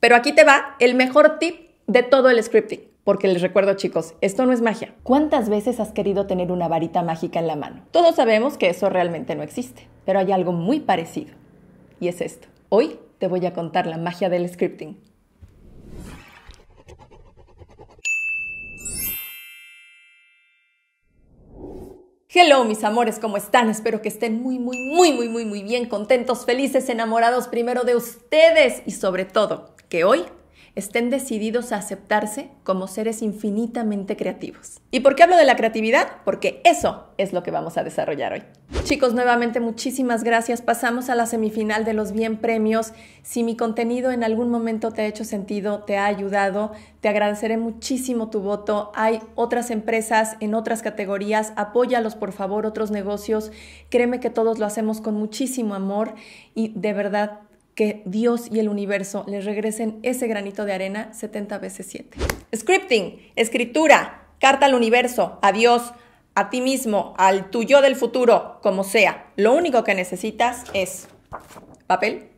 Pero aquí te va el mejor tip de todo el scripting. Porque les recuerdo chicos, esto no es magia. ¿Cuántas veces has querido tener una varita mágica en la mano? Todos sabemos que eso realmente no existe, pero hay algo muy parecido. Y es esto. Hoy te voy a contar la magia del scripting. Hello mis amores, ¿cómo están? Espero que estén muy, muy, muy, muy, muy, muy bien, contentos, felices, enamorados primero de ustedes y sobre todo que hoy estén decididos a aceptarse como seres infinitamente creativos. ¿Y por qué hablo de la creatividad? Porque eso es lo que vamos a desarrollar hoy. Chicos, nuevamente muchísimas gracias. Pasamos a la semifinal de los bien premios. Si mi contenido en algún momento te ha hecho sentido, te ha ayudado, te agradeceré muchísimo tu voto. Hay otras empresas en otras categorías, apóyalos por favor, otros negocios. Créeme que todos lo hacemos con muchísimo amor y de verdad que Dios y el universo les regresen ese granito de arena 70 veces 7. Scripting, escritura, carta al universo, a Dios, a ti mismo, al tuyo del futuro, como sea. Lo único que necesitas es papel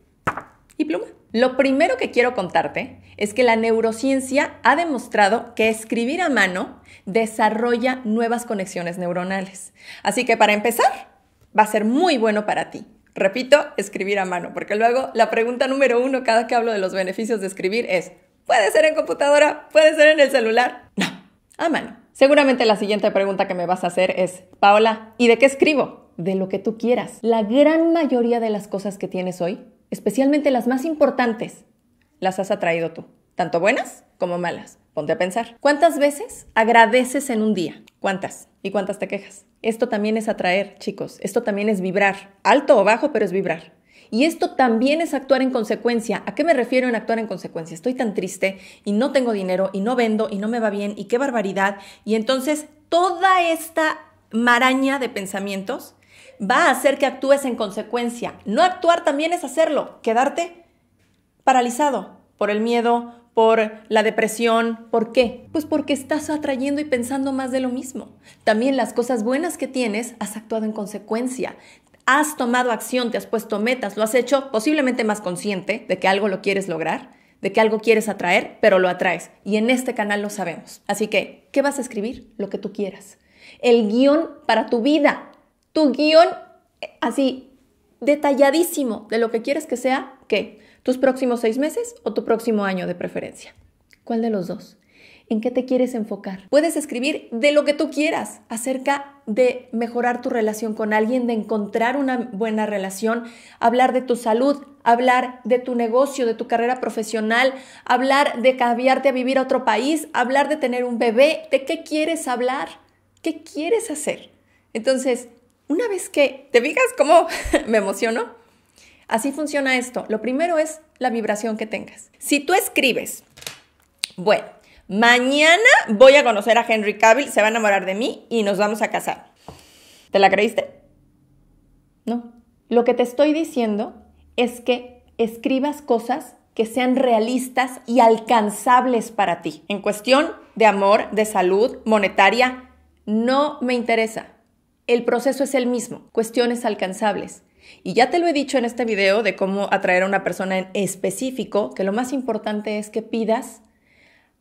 y pluma. Lo primero que quiero contarte es que la neurociencia ha demostrado que escribir a mano desarrolla nuevas conexiones neuronales. Así que para empezar, va a ser muy bueno para ti. Repito, escribir a mano, porque luego la pregunta número uno cada que hablo de los beneficios de escribir es, ¿puede ser en computadora? ¿Puede ser en el celular? No, a mano. Seguramente la siguiente pregunta que me vas a hacer es, Paola, ¿y de qué escribo? De lo que tú quieras. La gran mayoría de las cosas que tienes hoy, especialmente las más importantes, las has atraído tú, tanto buenas como malas. Ponte a pensar. ¿Cuántas veces agradeces en un día? ¿Cuántas? ¿Y cuántas te quejas? Esto también es atraer, chicos. Esto también es vibrar. Alto o bajo, pero es vibrar. Y esto también es actuar en consecuencia. ¿A qué me refiero en actuar en consecuencia? Estoy tan triste y no tengo dinero y no vendo y no me va bien y qué barbaridad. Y entonces toda esta maraña de pensamientos va a hacer que actúes en consecuencia. No actuar también es hacerlo, quedarte paralizado por el miedo, por la depresión. ¿Por qué? Pues porque estás atrayendo y pensando más de lo mismo. También las cosas buenas que tienes, has actuado en consecuencia. Has tomado acción, te has puesto metas, lo has hecho posiblemente más consciente de que algo lo quieres lograr, de que algo quieres atraer, pero lo atraes. Y en este canal lo sabemos. Así que, ¿qué vas a escribir? Lo que tú quieras. El guión para tu vida. Tu guión eh, así detalladísimo de lo que quieres que sea, ¿qué? tus próximos seis meses o tu próximo año de preferencia. ¿Cuál de los dos? ¿En qué te quieres enfocar? Puedes escribir de lo que tú quieras acerca de mejorar tu relación con alguien, de encontrar una buena relación, hablar de tu salud, hablar de tu negocio, de tu carrera profesional, hablar de cambiarte a vivir a otro país, hablar de tener un bebé. ¿De qué quieres hablar? ¿Qué quieres hacer? Entonces, una vez que te digas cómo me emociono, Así funciona esto. Lo primero es la vibración que tengas. Si tú escribes, bueno, mañana voy a conocer a Henry Cavill, se va a enamorar de mí y nos vamos a casar. ¿Te la creíste? No. Lo que te estoy diciendo es que escribas cosas que sean realistas y alcanzables para ti. En cuestión de amor, de salud, monetaria, no me interesa. El proceso es el mismo, cuestiones alcanzables. Y ya te lo he dicho en este video de cómo atraer a una persona en específico, que lo más importante es que pidas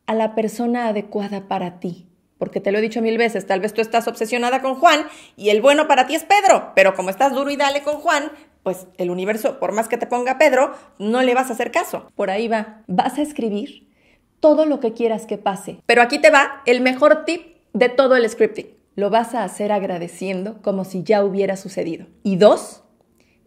a la persona adecuada para ti. Porque te lo he dicho mil veces, tal vez tú estás obsesionada con Juan y el bueno para ti es Pedro, pero como estás duro y dale con Juan, pues el universo, por más que te ponga Pedro, no le vas a hacer caso. Por ahí va. Vas a escribir todo lo que quieras que pase. Pero aquí te va el mejor tip de todo el scripting. Lo vas a hacer agradeciendo como si ya hubiera sucedido. Y dos,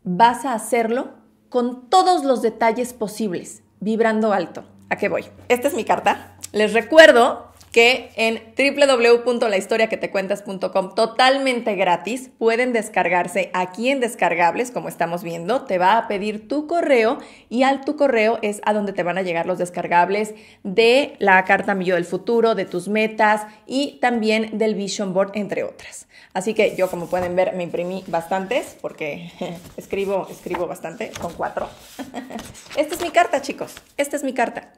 vas a hacerlo con todos los detalles posibles, vibrando alto. ¿A qué voy? Esta es mi carta. Les recuerdo que en www.lahistoriaquetecuentas.com totalmente gratis pueden descargarse aquí en descargables, como estamos viendo, te va a pedir tu correo y al tu correo es a donde te van a llegar los descargables de la carta Millo del Futuro, de tus metas y también del Vision Board, entre otras. Así que yo, como pueden ver, me imprimí bastantes porque escribo, escribo bastante, con cuatro. Esta es mi carta, chicos, esta es mi carta.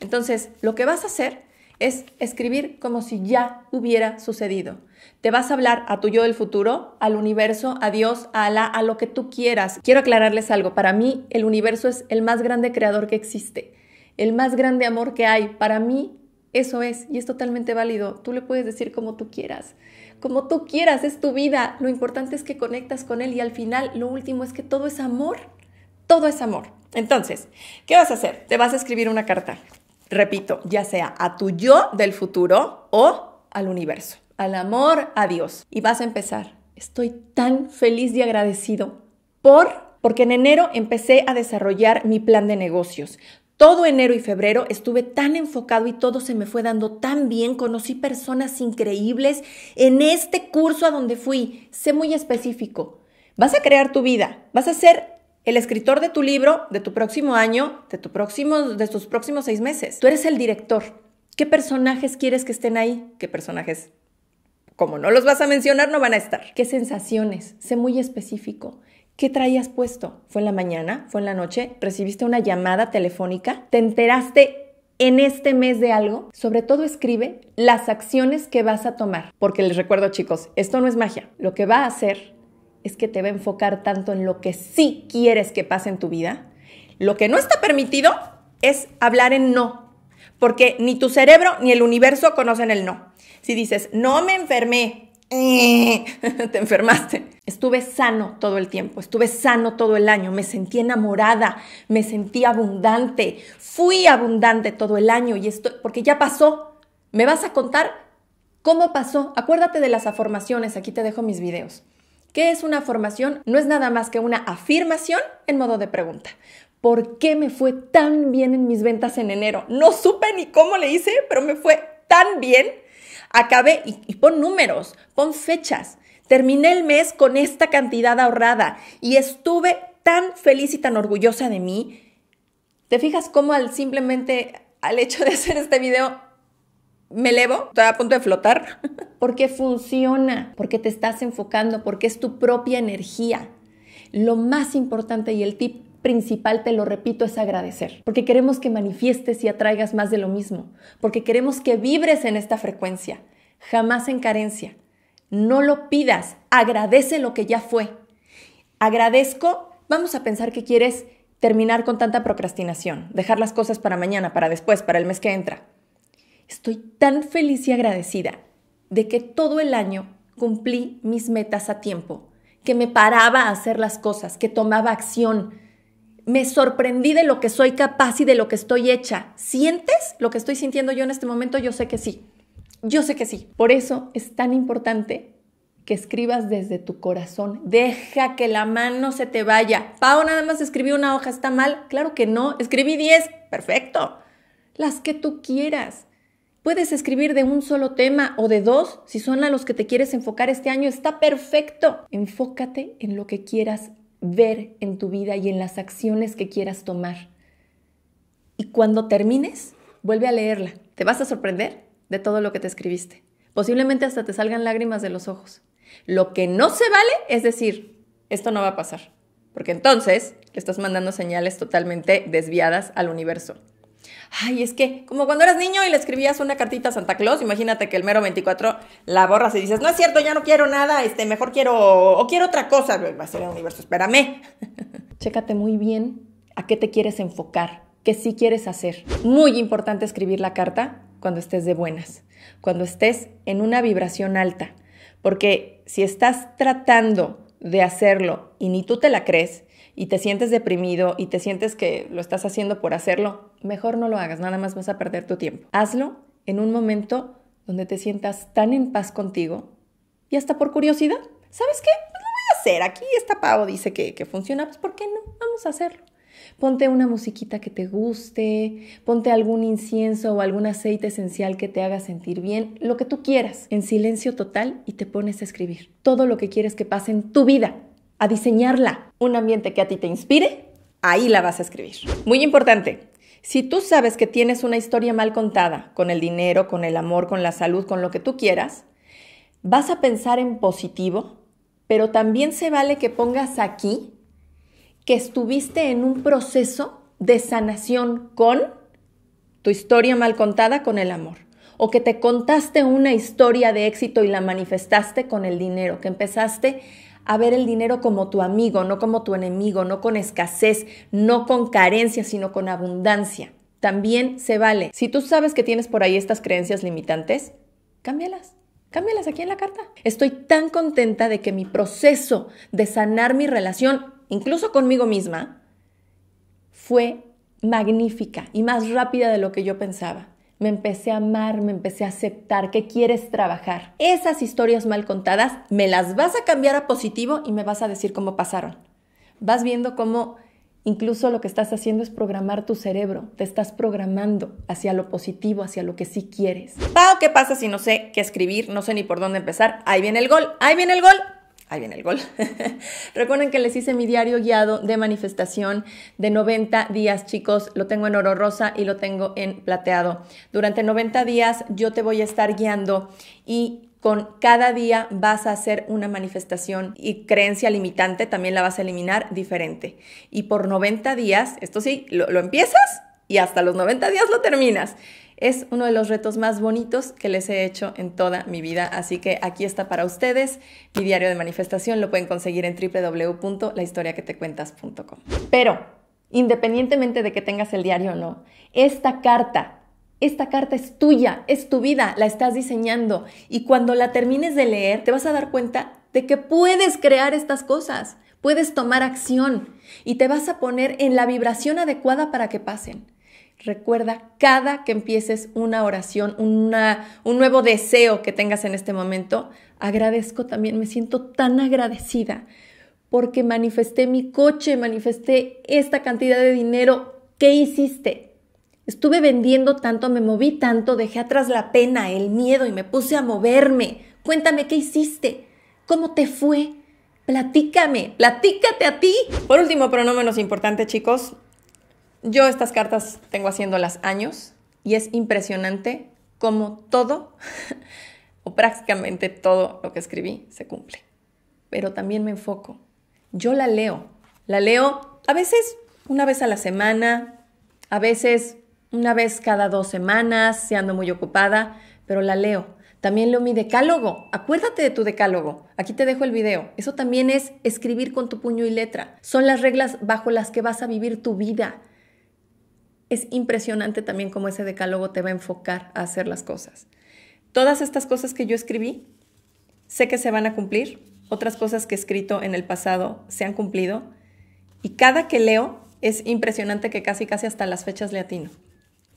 Entonces, lo que vas a hacer es escribir como si ya hubiera sucedido. Te vas a hablar a tu yo del futuro, al universo, a Dios, a Alá, a lo que tú quieras. Quiero aclararles algo. Para mí, el universo es el más grande creador que existe, el más grande amor que hay. Para mí, eso es, y es totalmente válido. Tú le puedes decir como tú quieras. Como tú quieras, es tu vida. Lo importante es que conectas con él y al final, lo último es que todo es amor. Todo es amor. Entonces, ¿qué vas a hacer? Te vas a escribir una carta repito, ya sea a tu yo del futuro o al universo, al amor, a Dios. Y vas a empezar. Estoy tan feliz y agradecido por, porque en enero empecé a desarrollar mi plan de negocios. Todo enero y febrero estuve tan enfocado y todo se me fue dando tan bien. Conocí personas increíbles en este curso a donde fui. Sé muy específico. Vas a crear tu vida, vas a ser el escritor de tu libro, de tu próximo año, de, tus próximos seis meses. Tú eres el director. ¿Qué personajes quieres que estén ahí? ¿Qué personajes? Como no los vas a mencionar, no van a estar. ¿Qué sensaciones? Sé muy específico. ¿Qué traías puesto? ¿Fue en la mañana? ¿Fue en la noche? ¿Recibiste una llamada telefónica? ¿Te enteraste en este mes de algo, sobre todo escribe las acciones que vas a tomar, porque les recuerdo chicos, esto no es magia, lo que va a hacer es que te va a enfocar tanto en lo que sí quieres que pase en tu vida. Lo que no está permitido es hablar en no, porque ni tu cerebro ni el universo conocen el no. Si dices, no me enfermé, te enfermaste. Estuve sano todo el tiempo, estuve sano todo el año, me sentí enamorada, me sentí abundante, fui abundante todo el año y esto, porque ya pasó. ¿Me vas a contar cómo pasó? Acuérdate de las afirmaciones, aquí te dejo mis videos. ¿Qué es una formación? No es nada más que una afirmación en modo de pregunta. ¿Por qué me fue tan bien en mis ventas en enero? No supe ni cómo le hice, pero me fue tan bien. Acabé y, y pon números, pon fechas. Terminé el mes con esta cantidad ahorrada y estuve tan feliz y tan orgullosa de mí. ¿Te fijas cómo al simplemente al hecho de hacer este video me elevo, estoy a punto de flotar. Porque funciona, porque te estás enfocando, porque es tu propia energía. Lo más importante y el tip principal, te lo repito, es agradecer, porque queremos que manifiestes y atraigas más de lo mismo, porque queremos que vibres en esta frecuencia, jamás en carencia. No lo pidas, agradece lo que ya fue. Agradezco, vamos a pensar que quieres terminar con tanta procrastinación, dejar las cosas para mañana, para después, para el mes que entra Estoy tan feliz y agradecida de que todo el año cumplí mis metas a tiempo, que me paraba a hacer las cosas, que tomaba acción. Me sorprendí de lo que soy capaz y de lo que estoy hecha. ¿Sientes lo que estoy sintiendo yo en este momento? Yo sé que sí. Yo sé que sí. Por eso es tan importante que escribas desde tu corazón. Deja que la mano se te vaya. Pau, nada más escribí una hoja, ¿está mal? Claro que no. Escribí 10. Perfecto. Las que tú quieras. Puedes escribir de un solo tema o de dos, si son a los que te quieres enfocar este año, está perfecto. Enfócate en lo que quieras ver en tu vida y en las acciones que quieras tomar. Y cuando termines, vuelve a leerla. Te vas a sorprender de todo lo que te escribiste. Posiblemente hasta te salgan lágrimas de los ojos. Lo que no se vale es decir, esto no va a pasar, porque entonces le estás mandando señales totalmente desviadas al universo ay, es que como cuando eras niño y le escribías una cartita a Santa Claus, imagínate que el mero 24 la borras y dices, no es cierto, ya no quiero nada, este, mejor quiero, o quiero otra cosa, va a ser el universo, espérame. Chécate muy bien a qué te quieres enfocar, qué sí quieres hacer. Muy importante escribir la carta cuando estés de buenas, cuando estés en una vibración alta, porque si estás tratando de hacerlo y ni tú te la crees, y te sientes deprimido y te sientes que lo estás haciendo por hacerlo, mejor no lo hagas, nada más vas a perder tu tiempo. Hazlo en un momento donde te sientas tan en paz contigo y hasta por curiosidad. ¿Sabes qué? Pues lo voy a hacer. Aquí está pavo dice que, que funciona, pues ¿por qué no? Vamos a hacerlo. Ponte una musiquita que te guste, ponte algún incienso o algún aceite esencial que te haga sentir bien, lo que tú quieras, en silencio total y te pones a escribir todo lo que quieres que pase en tu vida a diseñarla. Un ambiente que a ti te inspire, ahí la vas a escribir. Muy importante, si tú sabes que tienes una historia mal contada con el dinero, con el amor, con la salud, con lo que tú quieras, vas a pensar en positivo, pero también se vale que pongas aquí que estuviste en un proceso de sanación con tu historia mal contada con el amor o que te contaste una historia de éxito y la manifestaste con el dinero, que empezaste a ver el dinero como tu amigo, no como tu enemigo, no con escasez, no con carencia, sino con abundancia. También se vale. Si tú sabes que tienes por ahí estas creencias limitantes, cámbialas. Cámbialas aquí en la carta. Estoy tan contenta de que mi proceso de sanar mi relación, incluso conmigo misma, fue magnífica y más rápida de lo que yo pensaba me empecé a amar, me empecé a aceptar, que quieres trabajar. Esas historias mal contadas me las vas a cambiar a positivo y me vas a decir cómo pasaron. Vas viendo cómo incluso lo que estás haciendo es programar tu cerebro, te estás programando hacia lo positivo, hacia lo que sí quieres. Pau, ¿qué pasa si no sé qué escribir? No sé ni por dónde empezar. Ahí viene el gol, ahí viene el gol, ahí viene el gol. Recuerden que les hice mi diario guiado de manifestación de 90 días, chicos. Lo tengo en oro rosa y lo tengo en plateado. Durante 90 días yo te voy a estar guiando y con cada día vas a hacer una manifestación y creencia limitante también la vas a eliminar diferente. Y por 90 días, esto sí, lo, empiezas y hasta los 90 días lo terminas. Es uno de los retos más bonitos que les he hecho en toda mi vida, así que aquí está para ustedes. Mi diario de manifestación lo pueden conseguir en www.lahistoriaquetecuentas.com. Pero, independientemente de que tengas el diario o no, esta carta esta carta es tuya, es tu vida, la estás diseñando y cuando la termines de leer te vas a dar cuenta de que puedes crear estas cosas, puedes tomar acción y te vas a poner en la vibración adecuada para que pasen. Recuerda cada que empieces una oración, un nuevo deseo que tengas en este momento. Agradezco también, me siento tan agradecida porque manifesté mi coche, manifesté esta cantidad de dinero. ¿Qué hiciste? Estuve vendiendo tanto, me moví tanto, dejé atrás la pena, el miedo y me puse a moverme. Cuéntame qué hiciste, cómo te fue. Platícame, platícate a ti. Por último, pero no menos importante, chicos, yo estas cartas tengo haciéndolas años y es impresionante cómo todo, o prácticamente todo lo que escribí, se cumple. Pero también me enfoco. Yo la leo. La leo a veces una vez a la semana, a veces una vez cada dos semanas, si ando muy ocupada, pero la leo. También leo mi decálogo. Acuérdate de tu decálogo. Aquí te dejo el video. Eso también es escribir con tu puño y letra. Son las reglas bajo las que vas a vivir tu vida es impresionante también cómo ese decálogo te va a enfocar a hacer las cosas. Todas estas cosas que yo escribí, sé que se van a cumplir, otras cosas que he escrito en el pasado se han cumplido, y cada que leo es impresionante que casi casi hasta las fechas le atino,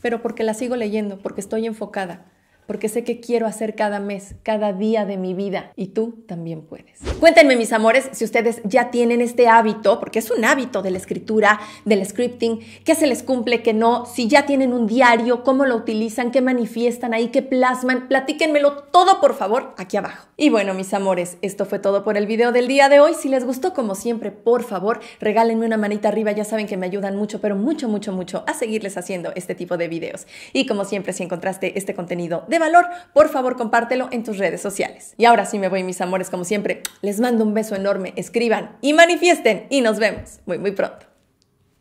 pero porque la sigo leyendo, porque estoy enfocada, porque sé que quiero hacer cada mes, cada día de mi vida y tú también puedes. Cuéntenme mis amores si ustedes ya tienen este hábito, porque es un hábito de la escritura, del scripting, qué se les cumple, qué no, si ya tienen un diario, cómo lo utilizan, qué manifiestan ahí, qué plasman, platíquenmelo todo por favor aquí abajo. Y bueno mis amores, esto fue todo por el video del día de hoy. Si les gustó como siempre, por favor, regálenme una manita arriba, ya saben que me ayudan mucho, pero mucho, mucho, mucho a seguirles haciendo este tipo de videos. Y como siempre, si encontraste este contenido, valor, por favor compártelo en tus redes sociales. Y ahora sí me voy, mis amores, como siempre, les mando un beso enorme, escriban y manifiesten y nos vemos muy muy pronto.